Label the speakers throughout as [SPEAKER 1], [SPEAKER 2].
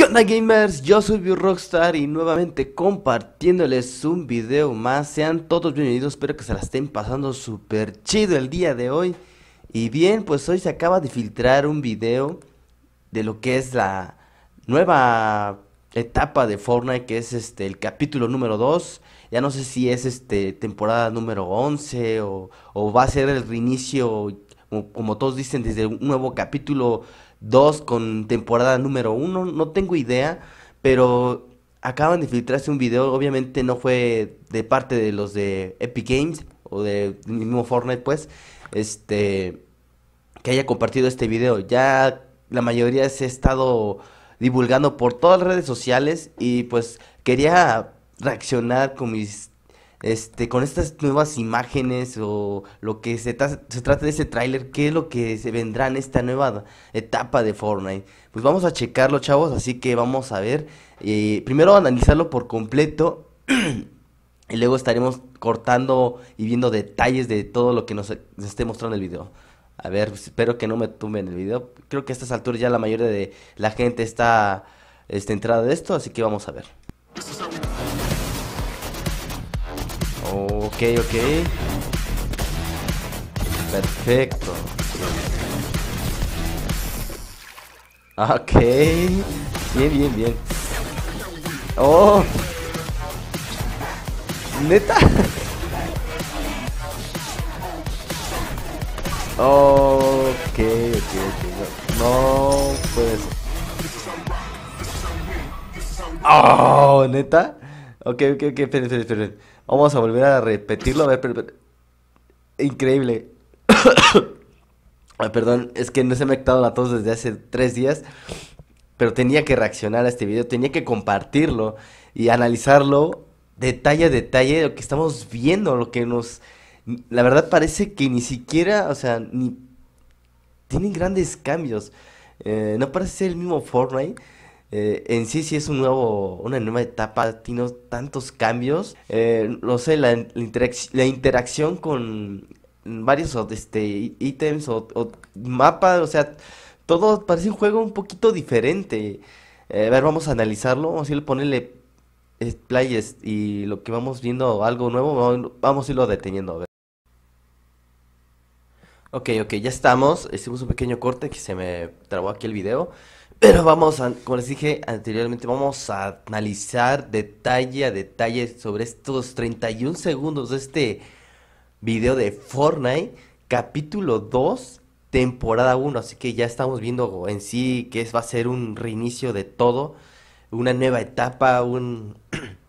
[SPEAKER 1] ¿Qué onda gamers? Yo soy Rockstar y nuevamente compartiéndoles un video más. Sean todos bienvenidos, espero que se la estén pasando súper chido el día de hoy. Y bien, pues hoy se acaba de filtrar un video de lo que es la nueva etapa de Fortnite, que es este el capítulo número 2. Ya no sé si es este temporada número 11 o, va a ser el reinicio, como, como todos dicen, desde un nuevo capítulo 2 con temporada número 1, no tengo idea, pero acaban de filtrarse un video, obviamente no fue de parte de los de Epic Games o de mismo Fortnite, pues, este, que haya compartido este video. Ya la mayoría se ha estado divulgando por todas las redes sociales y pues quería reaccionar con mis este, con estas nuevas imágenes o lo que se, trata de ese tráiler, qué es lo que se vendrá en esta nueva etapa de Fortnite. Pues vamos a checarlo, chavos, así que vamos a ver. Eh, primero analizarlo por completo y luego estaremos cortando y viendo detalles de todo lo que nos, esté mostrando el video. A ver, pues, espero que no me tumben el video. Creo que a estas alturas ya la mayoría de la gente está, está entrada de esto, así que vamos a ver. Ok, ok. Perfecto. Ok. Bien, bien, bien. Oh. Neta. Ok, ok, ok. No, pues. Oh, neta. Ok, ok, ok. Esperen, esperen, esperen. Vamos a volver a repetirlo. ver, pero, Increíble. Ah, perdón, es que no se me ha quedado la tos desde hace tres días. Pero tenía que reaccionar a este video, tenía que compartirlo y analizarlo detalle a detalle lo que estamos viendo, lo que nos... La verdad parece que ni siquiera, o sea, ni... Tienen grandes cambios. Eh, no parece ser el mismo Fortnite eh, en sí sí es un nuevo, una nueva etapa, tiene tantos cambios, eh, no sé, la, la, interacción con varios este, ítems o, mapas, o sea, todo parece un juego un poquito diferente. Eh, a ver, vamos a analizarlo, vamos a ir ponerle playas y lo que vamos viendo algo nuevo, vamos a irlo deteniendo. A ver. Ok, ok, ya estamos. Hicimos un pequeño corte que se me trabó aquí el video. Pero vamos a, como les dije anteriormente, vamos a analizar detalle a detalle sobre estos 31 segundos de este video de Fortnite, capítulo 2, temporada 1. Así que ya estamos viendo en sí que es, va a ser un reinicio de todo, una nueva etapa, un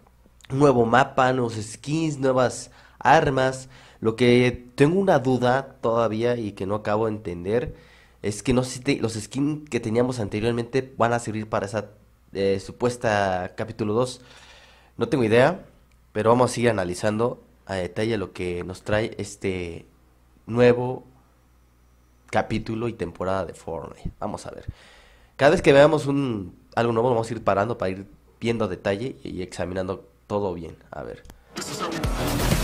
[SPEAKER 1] nuevo mapa, nuevos skins, nuevas armas. Lo que tengo una duda todavía y que no acabo de entender es que no sé si los skins que teníamos anteriormente van a servir para esa eh, supuesta capítulo 2. No tengo idea, pero vamos a seguir analizando a detalle lo que nos trae este nuevo capítulo y temporada de Fortnite. Vamos a ver. Cada vez que veamos un, algo nuevo, vamos a ir parando para ir viendo a detalle y examinando todo bien. A ver.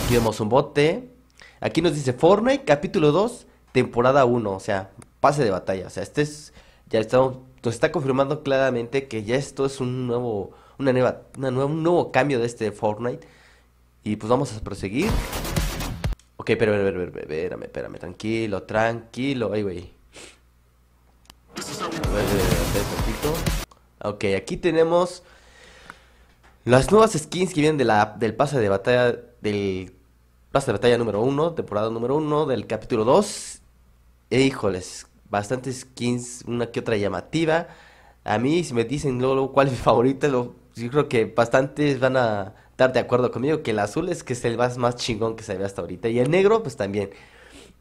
[SPEAKER 1] Aquí vemos un bote. Aquí nos dice Fortnite, capítulo 2, temporada 1. O sea, pase de batalla. O sea, este es, ya estamos, nos está confirmando claramente que ya esto es un nuevo, una nueva, un nuevo cambio de este Fortnite. Y pues vamos a proseguir. Ok, pero, pero, pero, pero espérame, espérame, tranquilo, tranquilo, ay, güey. Ok, aquí tenemos las nuevas skins que vienen de la, del pase de batalla, del pase de batalla número 1, temporada número 1, del capítulo 2. E híjoles, bastantes skins, una que otra llamativa. A mí, si me dicen luego, cuál es mi favorita, lo, yo creo que bastantes van a estar de acuerdo conmigo que el azul es que es el más, más chingón que se ve hasta ahorita. Y el negro, pues también.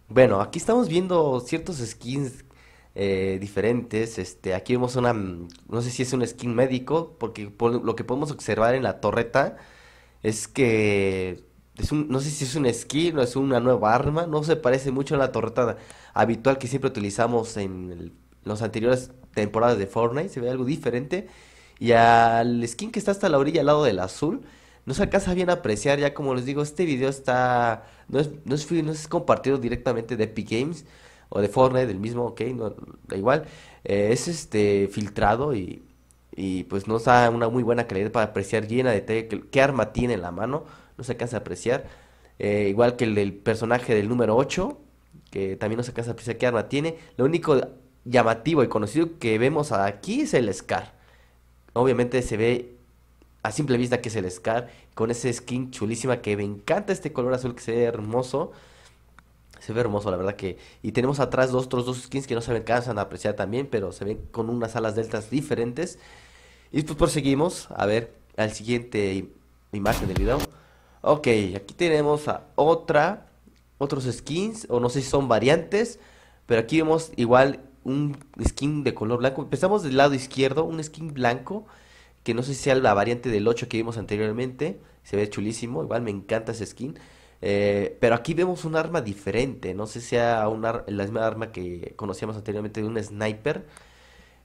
[SPEAKER 1] Bueno, aquí estamos viendo ciertos skins eh, diferentes. Este, aquí vemos una, mm, no sé si es un skin médico, porque lo que podemos observar en la torreta es que es un, no sé si es un skin o es una nueva arma, no se parece mucho a la torreta habitual que siempre utilizamos en los las anteriores temporadas de Fortnite, se ve algo diferente. Y al skin que está hasta la orilla al lado del azul, no se alcanza bien a apreciar, ya como les digo, este video está, no es, no es, compartido directamente de Epic Games o de Fortnite, del mismo, ok, da igual, eh, es este filtrado y, pues no da una muy buena calidad para apreciar llena de detalle qué, arma tiene en la mano, no se alcanza a apreciar. Eh, igual que el del personaje del número 8, que también no se de apreciar que arma tiene. Lo único llamativo y conocido que vemos aquí es el Scar. Obviamente se ve a simple vista que es el Scar, con ese skin chulísima que me encanta este color azul que se ve hermoso. Se ve hermoso, la verdad que... Y tenemos atrás dos, otros dos skins que no se ven alcanzan a apreciar también, pero se ven con unas alas deltas diferentes. Y pues proseguimos, pues, a ver, al siguiente imagen del video. Ok, aquí tenemos a otra otros skins, o no sé si son variantes, pero aquí vemos igual un skin de color blanco. Empezamos del lado izquierdo, un skin blanco, que no sé si sea la variante del 8 que vimos anteriormente, se ve chulísimo, igual me encanta ese skin. Eh, pero aquí vemos un arma diferente, no sé si sea la misma arma que conocíamos anteriormente de un sniper.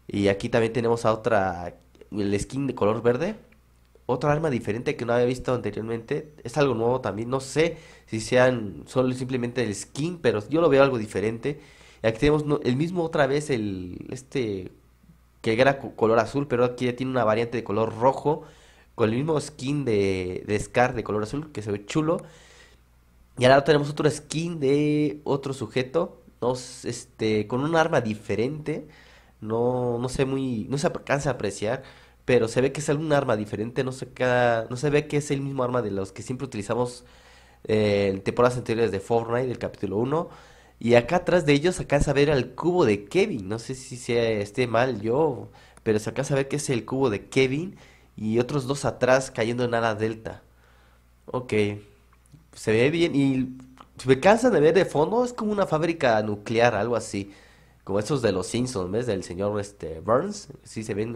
[SPEAKER 1] Y aquí también tenemos a otra, el skin de color verde, otra arma diferente que no había visto anteriormente. Es algo nuevo también. No sé si sean solo simplemente el skin, pero yo lo veo algo diferente. Aquí tenemos el mismo otra vez, el este que era color azul, pero aquí ya tiene una variante de color rojo. Con el mismo skin de, Scar de color azul, que se ve chulo. Y ahora tenemos otro skin de otro sujeto. este, con un arma diferente. No, no sé muy. No se alcanza a apreciar pero se ve que es algún arma diferente, no se, no se ve que es el mismo arma de los que siempre utilizamos eh, en temporadas anteriores de Fortnite, del capítulo 1. Y acá atrás de ellos alcanza a ver el cubo de Kevin, no sé si esté mal yo, pero se alcanza a ver que es el cubo de Kevin y otros dos atrás cayendo en ala delta. Ok, se ve bien y se me cansan de ver de fondo, es como una fábrica nuclear, algo así. Como esos de los Simpsons, ¿ves? Del señor este, Burns. Sí, se ven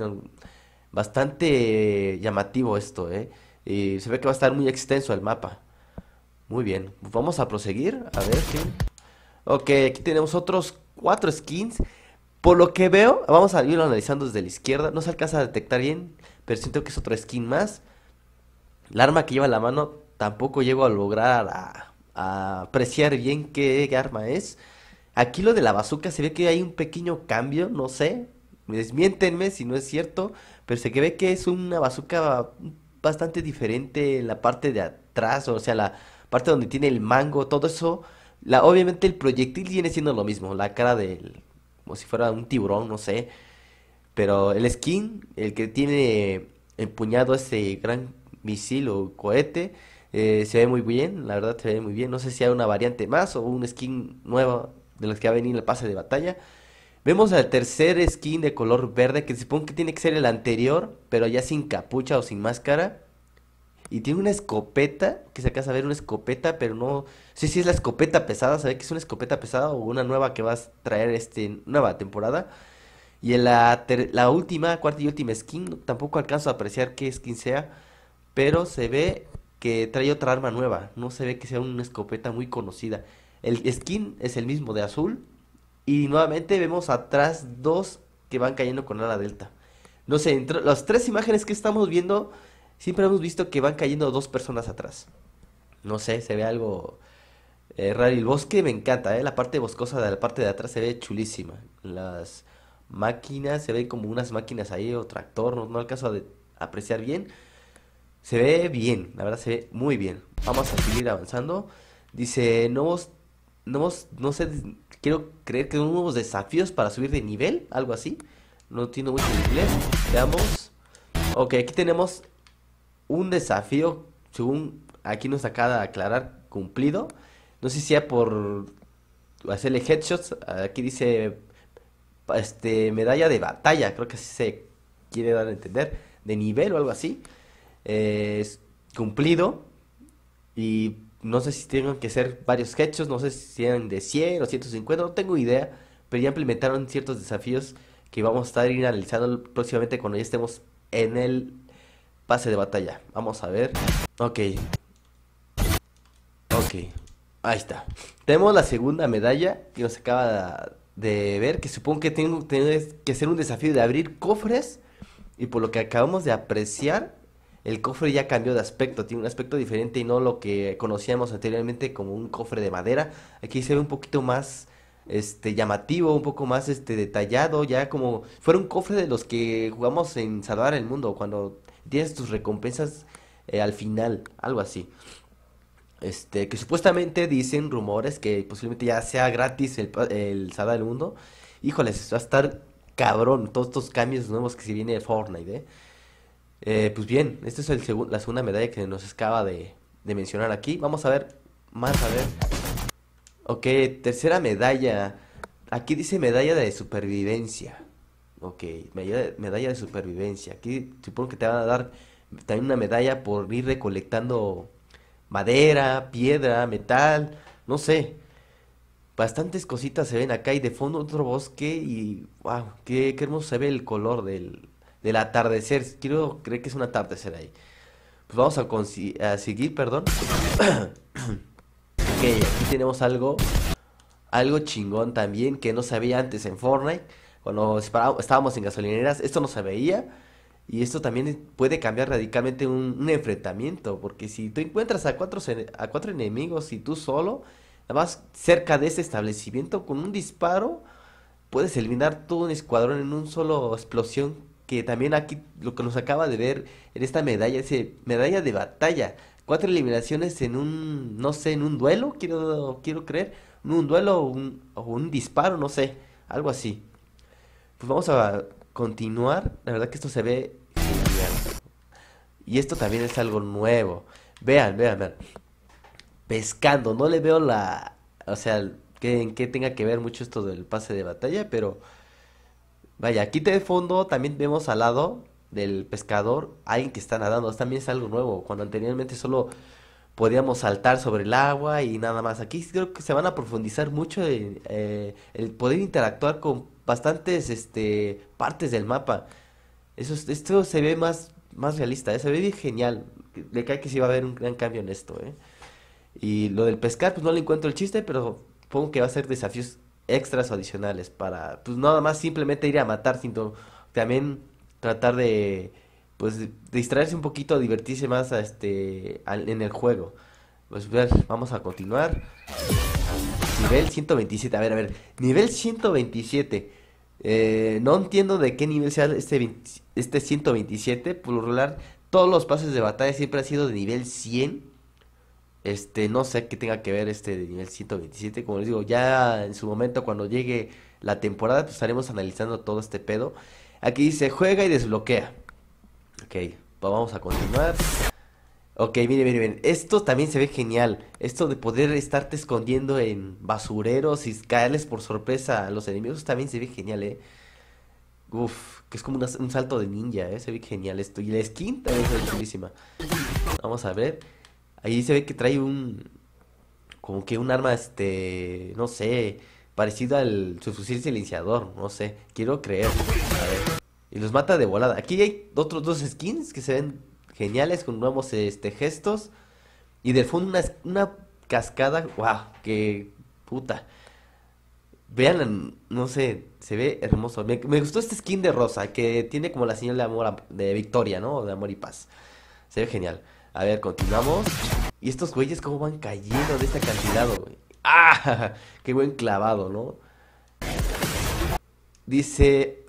[SPEAKER 1] Bastante llamativo esto, ¿eh? Y se ve que va a estar muy extenso el mapa. Muy bien, vamos a proseguir, a ver, si... Ok, aquí tenemos otros cuatro skins. Por lo que veo, vamos a irlo analizando desde la izquierda. No se alcanza a detectar bien, pero siento que es otra skin más. La arma que lleva en la mano tampoco llego a lograr a, apreciar bien qué, arma es. Aquí lo de la bazooka se ve que hay un pequeño cambio, no sé. Desmiéntenme si no es cierto pero se que ve que es una bazuca bastante diferente en la parte de atrás, o sea, la parte donde tiene el mango, todo eso. La, obviamente el proyectil viene siendo lo mismo, la cara del, como si fuera un tiburón, no sé. Pero el skin, el que tiene empuñado ese gran misil o cohete, eh, se ve muy bien, la verdad se ve muy bien. No sé si hay una variante más o un skin nuevo de los que va a venir el pase de batalla. Vemos al tercer skin de color verde que supongo que tiene que ser el anterior, pero ya sin capucha o sin máscara. Y tiene una escopeta, que se alcanza a ver una escopeta, pero no sí, si sí, es la escopeta pesada, sabe que es una escopeta pesada o una nueva que vas a traer este nueva temporada. Y en la, la última, cuarta y última skin, tampoco alcanzo a apreciar qué skin sea, pero se ve que trae otra arma nueva, no se ve que sea una escopeta muy conocida. El skin es el mismo de azul, y nuevamente vemos atrás dos que van cayendo con ala delta. No sé, entre las tres imágenes que estamos viendo, siempre hemos visto que van cayendo dos personas atrás. No sé, se ve algo eh, raro. El bosque me encanta, ¿eh? la parte boscosa de la parte de atrás se ve chulísima. Las máquinas, se ven como unas máquinas ahí o tractor, no, no alcanzo a de, apreciar bien. Se ve bien, la verdad se ve muy bien. Vamos a seguir avanzando. Dice, No vos, no sé, quiero creer que son nuevos desafíos para subir de nivel, algo así. No entiendo mucho inglés. Veamos. Ok, aquí tenemos un desafío, según aquí nos acaba de aclarar, cumplido. No sé si sea por hacerle headshots. Aquí dice este medalla de batalla, creo que así se quiere dar a entender, de nivel o algo así. Eh, es cumplido. Y no sé si tienen que ser varios hechos, no sé si tienen de 100 o 150, no tengo idea, pero ya implementaron ciertos desafíos que vamos a estar analizando próximamente cuando ya estemos en el pase de batalla. Vamos a ver. Ok. Ok. Ahí está. Tenemos la segunda medalla que nos acaba de ver, que supongo que tengo, que ser un desafío de abrir cofres. Y por lo que acabamos de apreciar, el cofre ya cambió de aspecto, tiene un aspecto diferente y no lo que conocíamos anteriormente como un cofre de madera. Aquí se ve un poquito más este llamativo, un poco más este detallado, ya como fuera un cofre de los que jugamos en Salvar el Mundo cuando tienes tus recompensas eh, al final, algo así. Este, que supuestamente dicen rumores que posiblemente ya sea gratis el, el Salvar el Mundo. Híjoles, va a estar cabrón todos estos cambios nuevos que se viene de Fortnite, ¿eh? Eh, pues bien, esta es el la segunda medalla que nos acaba de, mencionar aquí. Vamos a ver más, a ver. Ok, tercera medalla. Aquí dice medalla de supervivencia. Ok, medalla, de supervivencia. Aquí supongo que te van a dar también una medalla por ir recolectando madera, piedra, metal, no sé. Bastantes cositas se ven acá y de fondo otro bosque y wow, qué, qué hermoso se ve el color del, del atardecer. Quiero creer que es un atardecer ahí. Pues vamos a, seguir, perdón. ok, aquí tenemos algo, algo chingón también que no se veía antes en Fortnite. Cuando estábamos en gasolineras, esto no se veía. Y esto también puede cambiar radicalmente un, enfrentamiento, porque si tú encuentras a cuatro, a cuatro enemigos y tú solo, nada más cerca de ese establecimiento con un disparo, puedes eliminar todo un escuadrón en un solo explosión que también aquí lo que nos acaba de ver en esta medalla, dice medalla de batalla, cuatro eliminaciones en un, no sé, en un duelo, quiero, quiero creer, en un duelo o un, un disparo, no sé, algo así. Pues vamos a continuar, la verdad que esto se ve genial. Y esto también es algo nuevo. Vean, vean, vean. Pescando, no le veo la, o sea, que, en qué tenga que ver mucho esto del pase de batalla, pero Vaya, aquí de fondo también vemos al lado del pescador alguien que está nadando. también es algo nuevo. Cuando anteriormente solo podíamos saltar sobre el agua y nada más. Aquí creo que se van a profundizar mucho eh, el poder interactuar con bastantes este, partes del mapa. Eso, esto se ve más, más realista, ¿eh? se ve genial. Le cae que sí va a haber un gran cambio en esto. ¿eh? Y lo del pescar, pues no le encuentro el chiste, pero supongo que va a ser desafíos extras o adicionales para, pues nada más simplemente ir a matar, sino también tratar de, pues, distraerse un poquito, divertirse más a este, en el juego. Pues vamos a continuar. Nivel 127, a ver, a ver, nivel 127. Eh, no entiendo de qué nivel sea este, este 127, por lo todos los pases de batalla siempre han sido de nivel 100 este, no sé qué tenga que ver este de nivel 127. Como les digo, ya en su momento, cuando llegue la temporada, pues estaremos analizando todo este pedo. Aquí dice, juega y desbloquea. Ok, pues vamos a continuar. Ok, miren, miren, miren. Esto también se ve genial. Esto de poder estarte escondiendo en basureros y caerles por sorpresa a los enemigos también se ve genial, eh. Uf, que es como un salto de ninja, eh. Se ve genial esto. Y la skin también se ve chulísima. Vamos a ver. Ahí se ve que trae un. Como que un arma, este. No sé. parecido al su fusil silenciador. No sé. Quiero creerlo A ver. Y los mata de volada. Aquí hay otros dos skins que se ven geniales con nuevos este, gestos. Y del fondo una, cascada. ¡Wow! ¡Qué puta! Vean, no sé, se ve hermoso. Me, me, gustó este skin de rosa que tiene como la señal de amor, de victoria, ¿no? De amor y paz. Se ve genial. A ver, continuamos. Y estos güeyes cómo van cayendo de esta cantidad, güey. ¡Ah! Qué buen clavado, ¿no? Dice...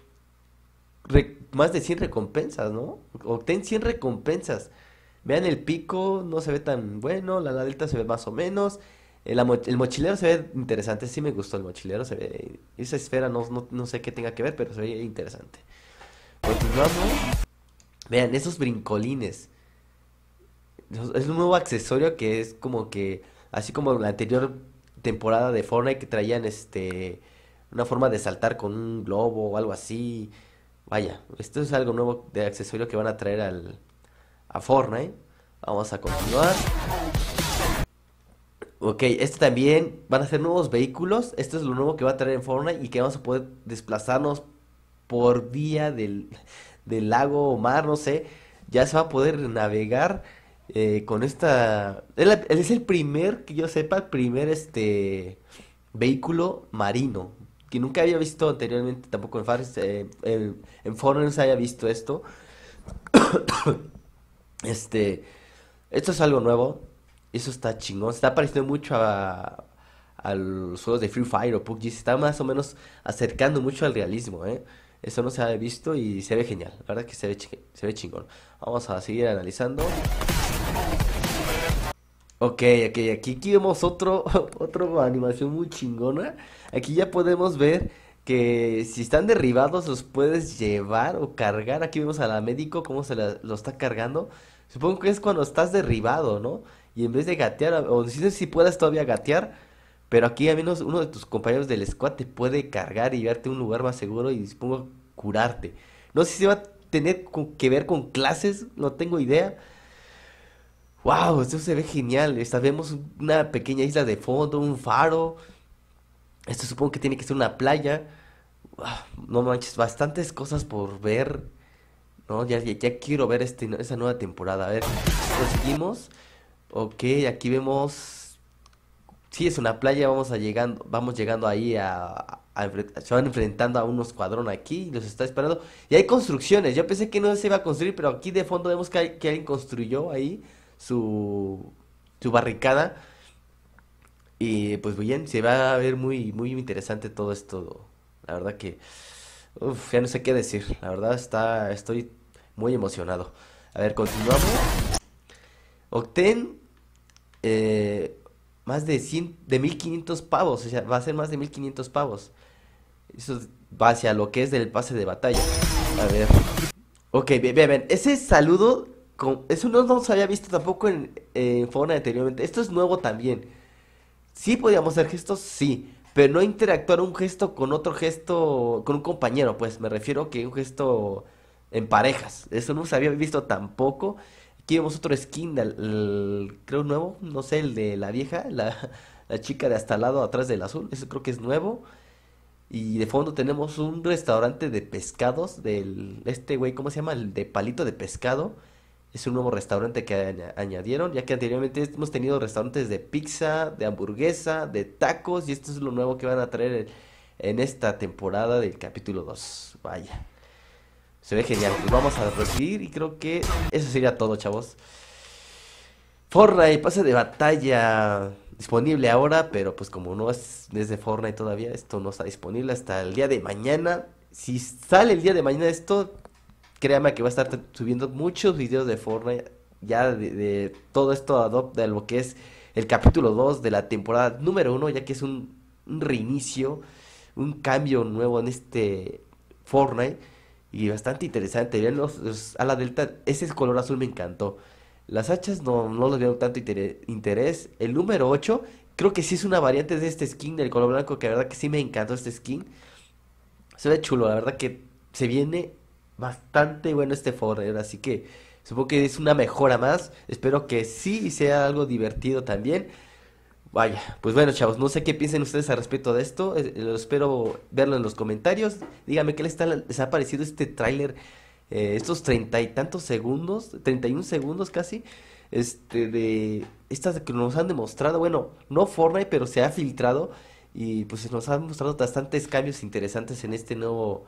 [SPEAKER 1] más de 100 recompensas, ¿no? Obtén 100 recompensas. Vean el pico, no se ve tan bueno, la, la delta se ve más o menos. Eh, el, mochilero se ve interesante, sí me gustó el mochilero, se ve... Esa esfera no, no sé qué tenga que ver, pero se ve interesante. Continuamos. Vean, esos brincolines es un nuevo accesorio que es como que, así como la anterior temporada de Fortnite que traían este una forma de saltar con un globo o algo así. Vaya, esto es algo nuevo de accesorio que van a traer al a Fortnite. Vamos a continuar. Ok, esto también van a ser nuevos vehículos. Esto es lo nuevo que va a traer en Fortnite y que vamos a poder desplazarnos por vía del, del lago o mar, no sé. Ya se va a poder navegar eh, con esta... Es, el primer, que yo sepa, el primer este vehículo marino, que nunca había visto anteriormente, tampoco en Far, eh, en, en haya visto esto. este, esto es algo nuevo, eso está chingón, se está pareciendo mucho a, los juegos de Free Fire o PUBG, se está más o menos acercando mucho al realismo, ¿eh? Eso no se ha visto y se ve genial, la verdad que se se ve chingón. Vamos a seguir analizando. Ok, aquí, aquí vemos otro, otra animación muy chingona. Aquí ya podemos ver que si están derribados los puedes llevar o cargar. Aquí vemos a la médico cómo se lo está cargando. Supongo que es cuando estás derribado, ¿no? Y en vez de gatear, o no sé si puedas todavía gatear, pero aquí al menos uno de tus compañeros del squad te puede cargar y llevarte a un lugar más seguro y supongo curarte. No sé si va a tener que ver con clases, no tengo idea wow, esto se ve genial. Esta, vemos una pequeña isla de fondo, un faro. Esto supongo que tiene que ser una playa. no manches, bastantes cosas por ver. No, ya, quiero ver este, esa nueva temporada. A ver, seguimos, Ok, aquí vemos. Sí, es una playa. Vamos a llegando, vamos llegando ahí a, se van enfrentando a un escuadrón aquí los está esperando. Y hay construcciones. Yo pensé que no se iba a construir, pero aquí de fondo vemos que, hay, que alguien construyó ahí su, su barricada. Y pues bien, se va a ver muy, muy interesante todo esto. La verdad que... ya no sé qué decir. La verdad está, estoy muy emocionado. A ver, continuamos. obtén eh, más de de 1500 pavos. O sea, va a ser más de 1500 pavos. Eso va hacia lo que es del pase de batalla. A ver. Ok, bien, bien, Ese saludo eso no, se había visto tampoco en, en Fauna anteriormente. Esto es nuevo también. Sí podíamos hacer gestos, sí. Pero no interactuar un gesto con otro gesto, con un compañero, pues me refiero que un gesto en parejas. Eso no se había visto tampoco. Aquí vemos otro skin, creo nuevo, no sé, el de la vieja, la, chica de hasta el lado atrás del azul, eso creo que es nuevo. Y de fondo tenemos un restaurante de pescados del, este güey, ¿cómo se llama? El de palito de pescado es un nuevo restaurante que añadieron, ya que anteriormente hemos tenido restaurantes de pizza, de hamburguesa, de tacos, y esto es lo nuevo que van a traer en esta temporada del capítulo 2. Vaya. Se ve genial. Pues vamos a recibir y creo que eso sería todo, chavos. Fortnite, pase de batalla disponible ahora, pero pues como no es desde Fortnite todavía, esto no está disponible hasta el día de mañana. Si sale el día de mañana esto, créame que va a estar subiendo muchos videos de Fortnite ya de, todo esto de lo que es el capítulo 2 de la temporada número 1, ya que es un, reinicio, un cambio nuevo en este Fortnite y bastante interesante. bien los, a la delta, ese color azul me encantó. Las hachas no, no les veo tanto interés. El número 8, creo que sí es una variante de este skin del color blanco, que la verdad que sí me encantó este skin. Se ve chulo, la verdad que se viene bastante bueno este Forer así que supongo que es una mejora más. Espero que sí y sea algo divertido también. Vaya, pues bueno, chavos, no sé qué piensen ustedes al respecto de esto. Eh, espero verlo en los comentarios. Díganme qué les, ha parecido este tráiler. Eh, estos treinta y tantos segundos, Treinta y 31 segundos casi, este, de estas que nos han demostrado, bueno, no Fortnite, pero se ha filtrado y pues nos han mostrado bastantes cambios interesantes en este nuevo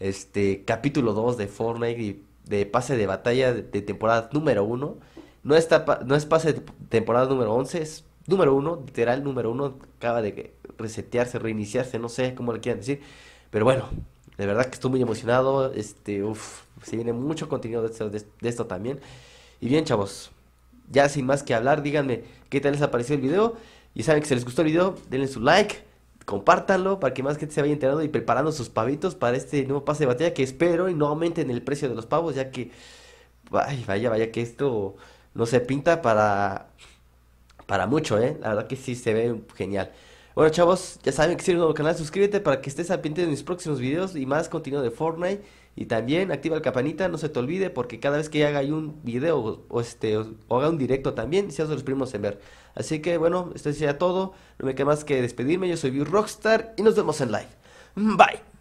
[SPEAKER 1] este capítulo 2 de Fortnite y de pase de batalla de, temporada número 1. No, está, no es pase de temporada número 11, es número 1, literal número 1. Acaba de resetearse, reiniciarse, no sé cómo le quieran decir. Pero bueno, de verdad que estoy muy emocionado. Este, uff, se viene mucho contenido de esto, esto también. Y bien, chavos, ya sin más que hablar, díganme qué tal les ha parecido el video. Y saben que si les gustó el video, denle su like compártanlo para que más gente se vaya enterando y preparando sus pavitos para este nuevo pase de batalla que espero y no aumenten el precio de los pavos, ya que, vaya, vaya, que esto no se pinta para, para mucho, ¿eh? La verdad que sí se ve genial. Bueno, chavos, ya saben que si un nuevo canal, suscríbete para que estés al pendiente de mis próximos videos y más contenido de Fortnite. Y también activa la campanita, no se te olvide, porque cada vez que haga un video o, este, haga un directo también, seas de los primeros en ver. Así que bueno, esto sería todo. No me queda más que despedirme. Yo soy Rockstar y nos vemos en live. Bye.